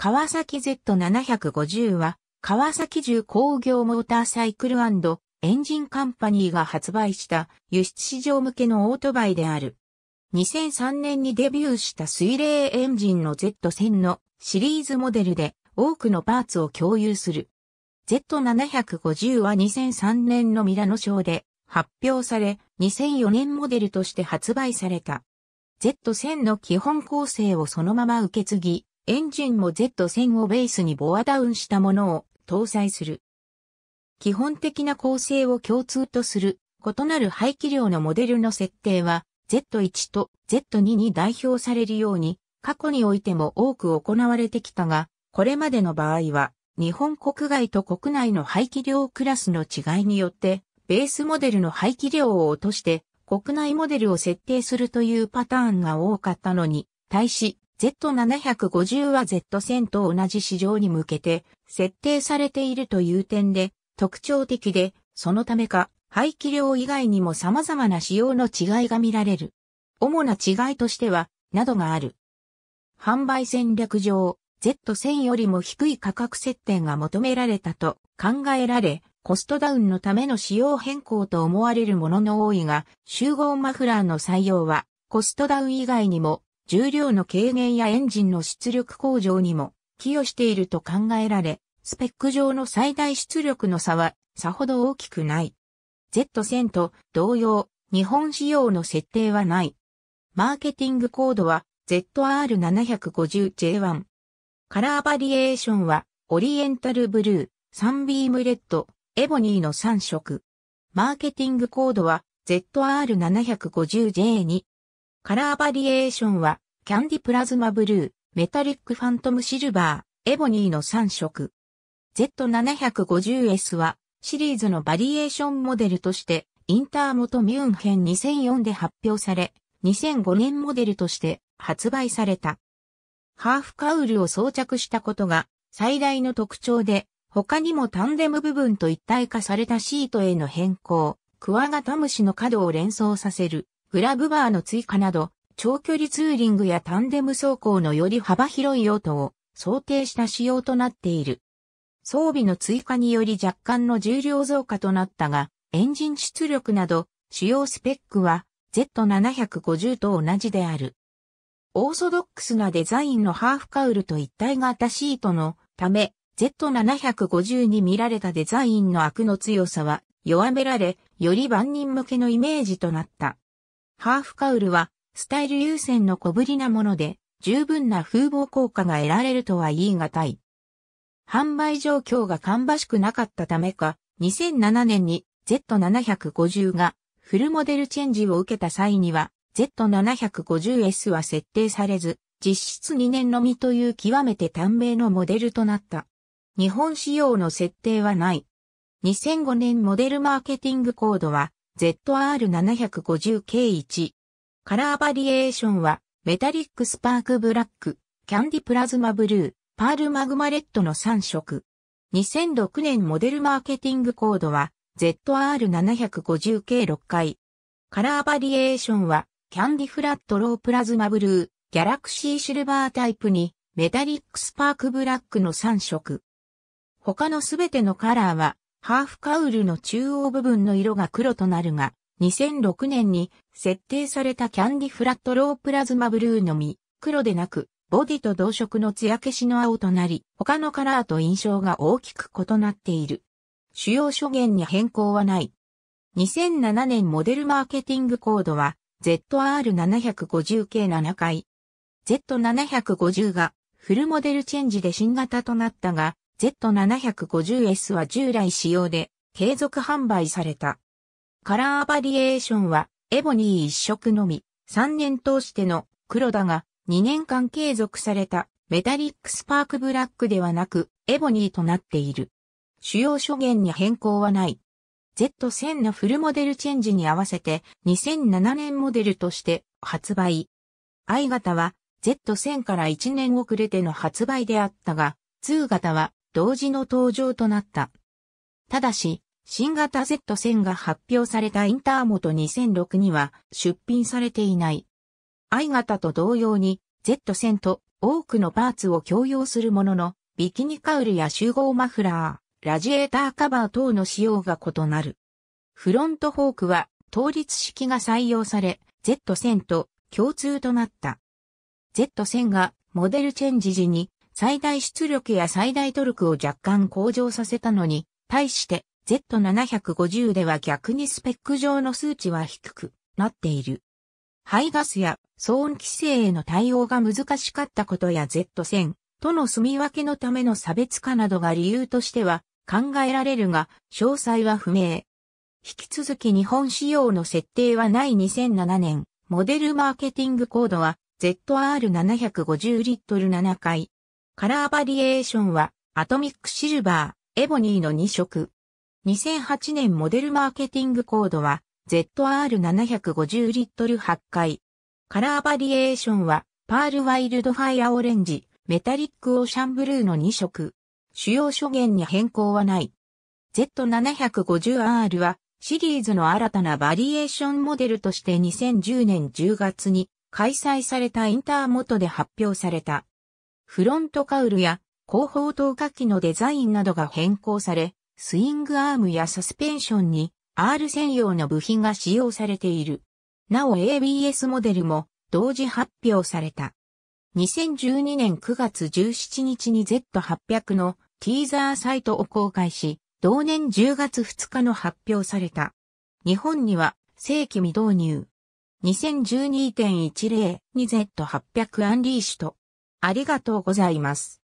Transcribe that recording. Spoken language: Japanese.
川崎 Z750 は、川崎重工業モーターサイクルエンジンカンパニーが発売した輸出市場向けのオートバイである。2003年にデビューした水冷エンジンの Z1000 のシリーズモデルで多くのパーツを共有する。Z750 は2003年のミラノ賞で発表され、2004年モデルとして発売された。Z1000 の基本構成をそのまま受け継ぎ、エンジンも Z1000 をベースにボアダウンしたものを搭載する。基本的な構成を共通とする異なる排気量のモデルの設定は Z1 と Z2 に代表されるように過去においても多く行われてきたが、これまでの場合は日本国外と国内の排気量クラスの違いによってベースモデルの排気量を落として国内モデルを設定するというパターンが多かったのに対し Z750 は Z1000 と同じ市場に向けて設定されているという点で特徴的で、そのためか排気量以外にも様々な仕様の違いが見られる。主な違いとしては、などがある。販売戦略上、Z1000 よりも低い価格設定が求められたと考えられ、コストダウンのための仕様変更と思われるものの多いが、集合マフラーの採用は、コストダウン以外にも重量の軽減やエンジンの出力向上にも寄与していると考えられ、スペック上の最大出力の差はさほど大きくない。Z1000 と同様、日本仕様の設定はない。マーケティングコードは ZR750J1。カラーバリエーションはオリエンタルブルー、サンビームレッド、エボニーの3色。マーケティングコードは ZR750J2。カラーバリエーションは、キャンディプラズマブルー、メタリックファントムシルバー、エボニーの3色。Z750S は、シリーズのバリエーションモデルとして、インターモトミュンヘン2004で発表され、2005年モデルとして発売された。ハーフカウルを装着したことが最大の特徴で、他にもタンデム部分と一体化されたシートへの変更、クワガタムシの角を連想させるグラブバーの追加など、長距離ツーリングやタンデム走行のより幅広い用途を想定した仕様となっている。装備の追加により若干の重量増加となったが、エンジン出力など主要スペックは Z750 と同じである。オーソドックスなデザインのハーフカウルと一体型シートのため、Z750 に見られたデザインの悪の強さは弱められ、より万人向けのイメージとなった。ハーフカウルは、スタイル優先の小ぶりなもので、十分な風貌効果が得られるとは言い難い。販売状況が芳しくなかったためか、2007年に Z750 がフルモデルチェンジを受けた際には Z750S は設定されず、実質2年のみという極めて短命のモデルとなった。日本仕様の設定はない。2005年モデルマーケティングコードは ZR750K1。カラーバリエーションは、メタリックスパークブラック、キャンディプラズマブルー、パールマグマレットの3色。2006年モデルマーケティングコードは ZR750K6 回。カラーバリエーションはキャンディフラットロープラズマブルー、ギャラクシーシルバータイプにメタリックスパークブラックの3色。他のすべてのカラーはハーフカウルの中央部分の色が黒となるが、2006年に設定されたキャンディフラットロープラズマブルーのみ、黒でなく、ボディと同色の艶消しの青となり、他のカラーと印象が大きく異なっている。主要諸言に変更はない。2007年モデルマーケティングコードは ZR750 系7回。Z750 がフルモデルチェンジで新型となったが、Z750S は従来仕様で継続販売された。カラーバリエーションはエボニー一色のみ、3年通しての黒だが2年間継続されたメタリックスパークブラックではなくエボニーとなっている。主要諸元に変更はない。Z1000 のフルモデルチェンジに合わせて2007年モデルとして発売。I 型は Z1000 から1年遅れての発売であったが、2型は同時の登場となった。ただし、新型 Z1000 が発表されたインターモト2006には出品されていない。i 型と同様に Z1000 と多くのパーツを共用するものの、ビキニカウルや集合マフラー、ラジエーターカバー等の仕様が異なる。フロントフォークは倒立式が採用され、Z1000 と共通となった。Z1000 がモデルチェンジ時に最大出力や最大トルクを若干向上させたのに、対して Z750 では逆にスペック上の数値は低くなっている。排ガスや騒音規制への対応が難しかったことや Z1000 との住み分けのための差別化などが理由としては考えられるが、詳細は不明。引き続き日本仕様の設定はない2007年、モデルマーケティングコードは ZR750 リットル7回、カラーバリエーションは、アトミックシルバー、エボニーの2色。2008年モデルマーケティングコードは、ZR750 リットル8回。カラーバリエーションは、パールワイルドファイアオレンジ、メタリックオーシャンブルーの2色。主要諸元に変更はない。Z750R は、シリーズの新たなバリエーションモデルとして2010年10月に開催されたインターモトで発表された。フロントカウルや後方投下機のデザインなどが変更され、スイングアームやサスペンションに R 専用の部品が使用されている。なお ABS モデルも同時発表された。2012年9月17日に Z800 のティーザーサイトを公開し、同年10月2日の発表された。日本には正規未導入。2012.10に Z800 アンリーシュとありがとうございます。